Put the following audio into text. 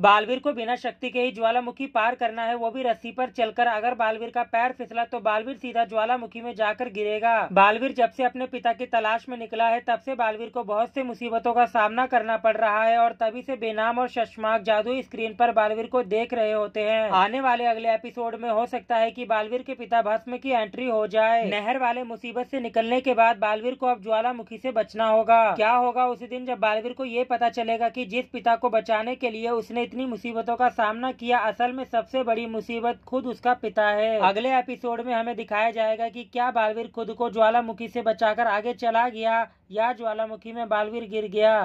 बालवीर को बिना शक्ति के ही ज्वालामुखी पार करना है वो भी रस्सी पर चलकर अगर बालवीर का पैर फिसला तो बालवीर सीधा ज्वालामुखी में जाकर गिरेगा बालवीर जब से अपने पिता की तलाश में निकला है तब से बालवीर को बहुत से मुसीबतों का सामना करना पड़ रहा है और तभी से बेनाम और शशमाक जादू स्क्रीन पर बालवीर को देख रहे होते हैं आने वाले अगले एपिसोड में हो सकता है की बालवीर के पिता भस्म की एंट्री हो जाए नहर वाले मुसीबत ऐसी निकलने के बाद बालवीर को अब ज्वालामुखी ऐसी बचना होगा क्या होगा उसी दिन जब बालवीर को ये पता चलेगा की जिस पिता को बचाने के लिए उसने इतनी मुसीबतों का सामना किया असल में सबसे बड़ी मुसीबत खुद उसका पिता है अगले एपिसोड में हमें दिखाया जाएगा कि क्या बालवीर खुद को ज्वालामुखी से बचाकर आगे चला गया या ज्वालामुखी में बालवीर गिर गया